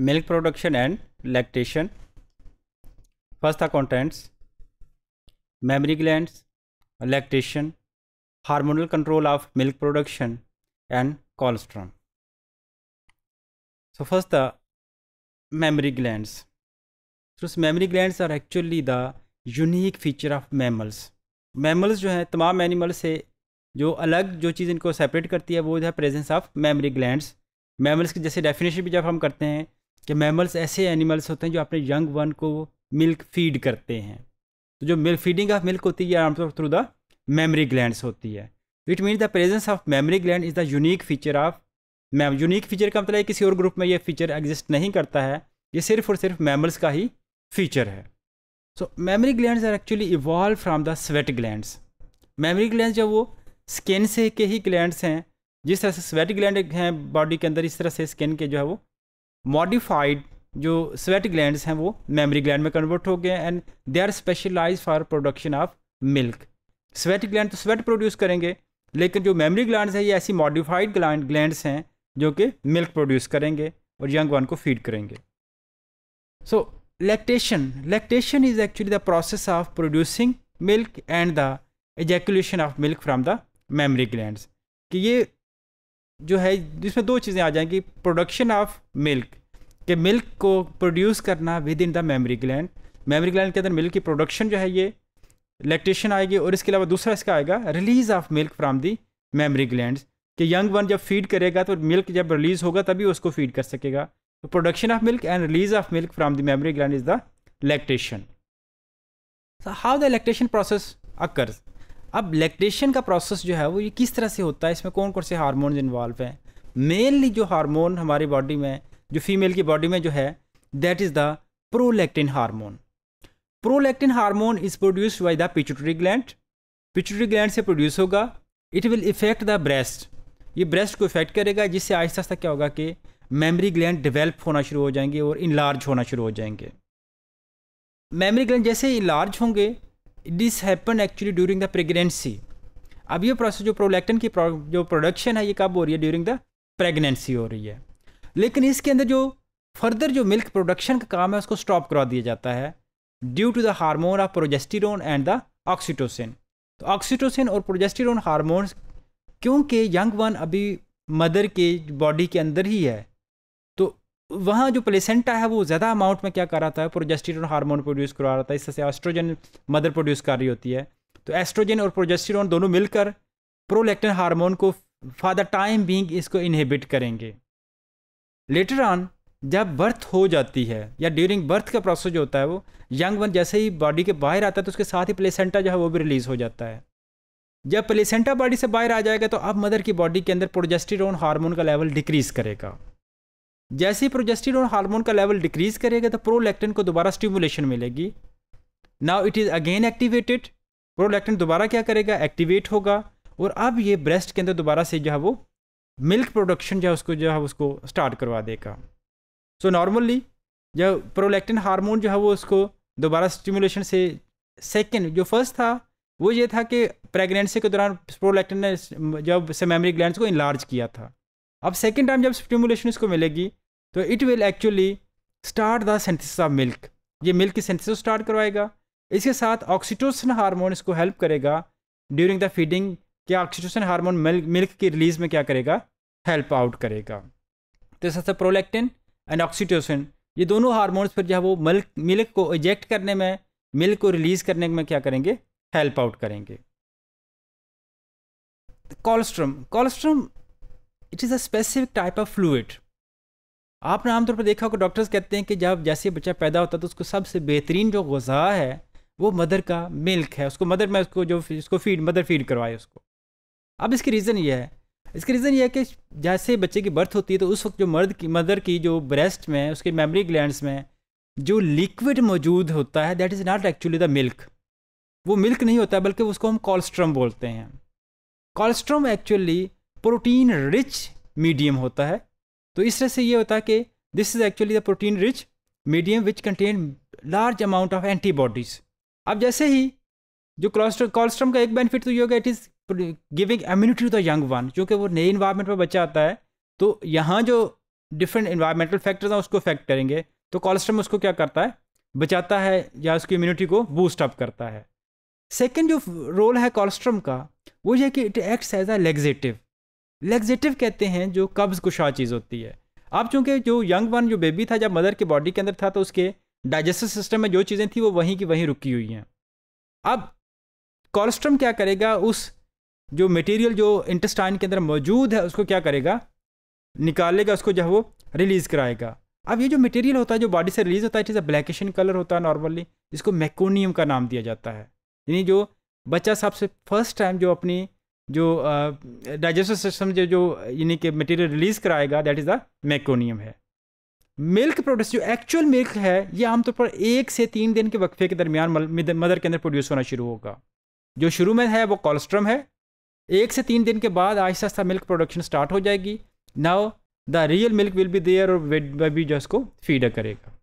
milk production and lactation. First the contents, mammary glands, lactation, hormonal control of milk production and colostrum. So first the mammary glands. So mammary glands are actually the unique feature of mammals mammals जो हैं तमाम animal से जो अलग जो चीज़ इनको separate करती है वो है presence of mammary glands mammals की जैसे डेफिनेशन भी जब हम करते हैं कि मैमल्स ऐसे एनिमल्स होते हैं जो अपने यंग वन को मिल्क फीड करते हैं तो जो मिल्क फीडिंग ऑफ मिल्क होती है आमतौर थ्रू द मेमरी ग्लैंड होती है it mean the presence of mammary gland is the unique feature of mam unique feature का मतलब किसी और ग्रुप में ये फीचर एग्जिस्ट नहीं करता है ये सिर्फ और सिर्फ मैमल्स का ही फीचर है so mammary gland are actually evolve from the sweat gland mammary gland जब वो स्किन से के ही ग्लैंड हैं जिस तरह से स्वेट ग्लैंड हैं बॉडी के अंदर इस तरह से स्किन के जो है वो मॉडिफाइड जो स्वेट ग्लैंड हैं वो मेमरी ग्लैंड में कन्वर्ट हो गए and they are specialise for production of milk sweat gland तो स्वेट प्रोड्यूस करेंगे लेकिन जो मेमरी ग्लैंड है ये ऐसी मॉडिफाइड ग्लैंड हैं जो कि मिल्क प्रोड्यूस करेंगे और यंग वन को फीड करेंगे so lactation lactation is actually the process of producing milk and the ejaculation of milk from the mammary gland कि ये जो है जिसमें दो चीज़ें आ जाएंगी प्रोडक्शन ऑफ मिल्क कि मिल्क को प्रोड्यूस करना within the mammary gland mammary gland के अंदर मिल्क की प्रोडक्शन जो है ये लैक्टेशन आएगी और इसके अलावा दूसरा इसका आएगा release of milk from the mammary gland कि यंग वन जब फीड करेगा तो मिल्क जब रिलीज़ होगा तभी उसको फीड कर सकेगा तो production of milk and release of milk from the mammary gland is the lactation how the lactation process occurs अब लैक्टेशन का प्रोसेस जो है वो ये किस तरह से होता है इसमें कौन कौन से हारमोन इन्वॉल्व हैं मेनली जो हारमोन हमारी बॉडी में जो फीमेल की बॉडी में जो है that is the prolactin hormone prolactin hormone is produced by the pituitary gland pituitary gland से प्रोड्यूस होगा it will effect the breast ये ब्रेस्ट को इफेक्ट करेगा जिससे आहिस्ता आहिस्ता क्या होगा कि मेमरी ग्लैंड डिवेल्प होना शुरू हो जाएंगे और इनलार्ज होना शुरू हो जाएंगे मेमरी ग्लैंड जैसे इनलार्ज होंगे this happen actually during the pregnancy अब ये प्रोसेस जो प्रोलैक्टन की जो प्रोडक्शन है ये कब हो रही है ड्यूरिंग द प्रेगनेंसी हो रही है लेकिन इसके अंदर जो फर्दर जो मिल्क प्रोडक्शन का काम है उसको स्टॉप करवा दिया जाता है due to the hormone of progesterone and the oxytocin तो ऑक्सीटोसिन और प्रोजेस्टिरोन हार्मोन्स क्योंकि यंग वन अभी मदर के बॉडी के अंदर ही है वहाँ जो प्लेसेंटा है वो ज़्यादा अमाउंट में क्या कराता है प्रोजेस्टिरोन हार्मोन प्रोड्यूस करा रहा था इससे से एस्ट्रोजन मदर प्रोड्यूस कर रही होती है तो एस्ट्रोजन और प्रोजेस्टिरोन दोनों मिलकर प्रोलेक्टिन हार्मोन को द टाइम बींग इसको इनहेबिट करेंगे लेटर ऑन जब बर्थ हो जाती है या ड्यूरिंग बर्थ का प्रोसेस जो होता है वो यंग वन जैसे ही बॉडी के बाहर आता है तो उसके साथ ही प्लेसेंटा जो है वो भी रिलीज़ हो जाता है जब प्लेसेंटा बॉडी से बाहर आ जाएगा तो अब मदर की बॉडी के अंदर प्रोजेस्टिरोन हार्मोन का लेवल डिक्रीज़ करेगा जैसे ही प्रोजेस्टिरोन हार्मोन का लेवल डिक्रीज करेगा तो प्रोलैक्टिन को दोबारा स्टिमुलेशन मिलेगी now it is again activated prolactin दोबारा क्या करेगा एक्टिवेट होगा और अब ये ब्रेस्ट के अंदर दोबारा से जो है वो मिल्क प्रोडक्शन जो है उसको जो है उसको स्टार्ट करवा देगा सो नॉर्मली जो प्रोलैक्टिन हार्मोन जो है वो उसको दोबारा स्टिमुलेशन से सेकेंड जो फर्स्ट था वो ये था कि प्रेगनेंसी के दौरान प्रोलैक्टिन ने जब से मेमरी ग्लैंड को इनलार्ज किया था अब सेकेंड टाइम जब स्टिमुलेशन इसको मिलेगी तो it will actually start the synthesis of milk ये मिल्क की सेंथिस स्टार्ट करवाएगा इसके साथ ऑक्सीटोसन हार्मोन इसको हेल्प करेगा ड्यूरिंग द फीडिंग क्या ऑक्सीटोसन हार्मोन मिल्क मिल्क की रिलीज में क्या करेगा हेल्प आउट करेगा तो तरह प्रोलेक्टिन एंड ऑक्सीटोसिन ये दोनों हार्मोन्स फिर जो है वो मिल्क मिल्क को इजेक्ट करने में मिल्क को रिलीज करने में क्या करेंगे हेल्प आउट करेंगे colostrum colostrum it is a specific type of fluid आपने आमतौर पर देखा होगा डॉक्टर्स कहते हैं कि जब जैसे बच्चा पैदा होता है तो उसको सबसे बेहतरीन जो गज़ा है वो मदर का मिल्क है उसको मदर में उसको जो उसको फीड मदर फीड करवाए उसको अब इसकी रीज़न ये है इसकी रीज़न ये है कि जैसे बच्चे की बर्थ होती है तो उस वक्त जो मर्द की मदर की जो ब्रेस्ट में उसके मेमरी ग्लैंड्स में जो लिक्विड मौजूद होता है that is not actually the milk वो मिल्क नहीं होता बल्कि उसको हम कॉलस्ट्रम बोलते हैं colostrum actually protein rich medium होता है तो इस तरह से ये होता है कि this is actually the protein rich medium which contain large amount of antibodies अब जैसे ही जो कोलेस्ट्रॉल कोलेस्ट्रॉम का एक बेनिफिट तो ये होगा it is giving immunity to the young one क्योंकि वो नए इन्वायरमेंट में बच्चा आता है तो यहाँ जो डिफरेंट इन्वायरमेंटल फैक्टर्स हैं उसको अफेक्ट करेंगे तो कोलेस्ट्रॉम उसको क्या करता है बचाता है या उसकी इम्यूनिटी को बूस्ट अप करता है सेकेंड जो रोल है कोलेस्ट्रॉम का वो ये कि it acts as a laxative laxative कहते हैं जो कब्ज़ कुशा चीज़ होती है अब चूंकि जो यंग वन जो बेबी था जब मदर के बॉडी के अंदर था तो उसके डाइजेस्टिव सिस्टम में जो चीज़ें थी वो वहीं की वहीं रुकी हुई हैं अब कोलेस्ट्रम क्या करेगा उस जो मटेरियल जो इंटेस्टाइन के अंदर मौजूद है उसको क्या करेगा निकालेगा उसको जो है वो रिलीज़ कराएगा अब ये जो मटेरियल होता है जो बॉडी से रिलीज़ होता है it is a blackish colour होता है नॉर्मली इसको मैकोनियम का नाम दिया जाता है यानी जो बच्चा सबसे फर्स्ट टाइम जो अपनी जो डाइजेस्टिव सिस्टम जो जो यानी कि मटेरियल रिलीज़ कराएगा दैट इज़ द मैकोनियम है मिल्क प्रोड्यूस जो एक्चुअल मिल्क है ये आमतौर पर एक से तीन दिन के वक्फे के दरमियान मदर के अंदर प्रोड्यूस होना शुरू होगा जो शुरू में है वो कोलेस्ट्रम है एक से तीन दिन के बाद आहिस्ता आहिस्ता मिल्क प्रोडक्शन स्टार्ट हो जाएगी now the real milk will be there और बेबी जो इसको फीड करेगा